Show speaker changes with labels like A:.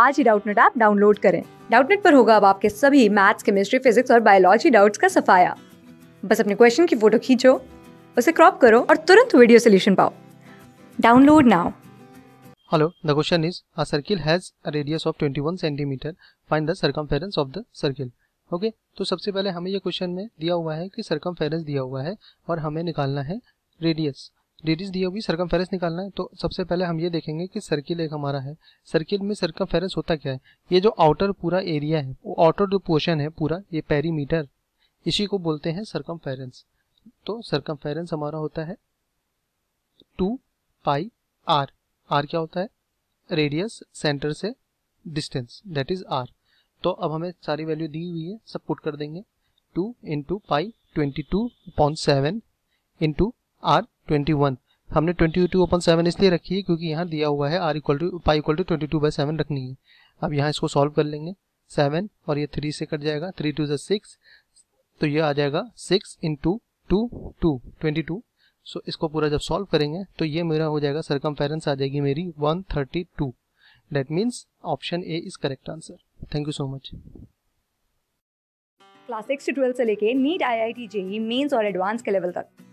A: आज ही Doubtnut app download करें डाउटनेट पर होगा अब आपके सभी मैथ्स केमिस्ट्री फिजिक्स और बायोलॉजी डाउट्स का सफाया बस अपने क्वेश्चन की फोटो खींचो उसे क्रॉप करो और तुरंत वीडियो सोल्यूशन पाओ download now
B: hello the question is a circle has a radius of 21 centimetre find the circumference of the circle okay तो सबसे पहले हमें ये क्वेश्चन में दिया हुआ है कि सर्कमफेरेंस दिया हुआ है और हमें निकालना है रेडियस रेडियस दिया होगी सरकम निकालना है तो सबसे पहले हम ये देखेंगे कि सर्किल एक हमारा है सर्किल में सरकम होता क्या है ये जो आउटर पूरा एरिया है वो आउटर जो पोर्शन है पूरा ये पेरीमीटर इसी को बोलते हैं सरकम तो सरकम हमारा होता है टू पाई आर आर क्या होता है रेडियस सेंटर से डिस्टेंस दैट इज आर तो अब हमें सारी वैल्यू दी हुई है सब पुट कर देंगे two into pi twenty two point seven into R twenty one हमने ट्वेंटी टू अपन सेवन इसलिए रखी है क्योंकि यहाँ दिया हुआ है R equal to pi equal to twenty two by seven रखनी है अब यहाँ इसको सॉल्व कर लेंगे सेवन और ये थ्री से कट जाएगा थ्री टू जो सिक्स तो ये आ जाएगा six into two two twenty two so इसको पूरा जब सॉल्व करेंगे तो ये मेरा हो जाएगा सरकम आ जाएगी मेरी one thirty two that means option A is correct answer thank you so much
A: class six से लेके NEET I I T JEE mains और एडवांस के लेवल तक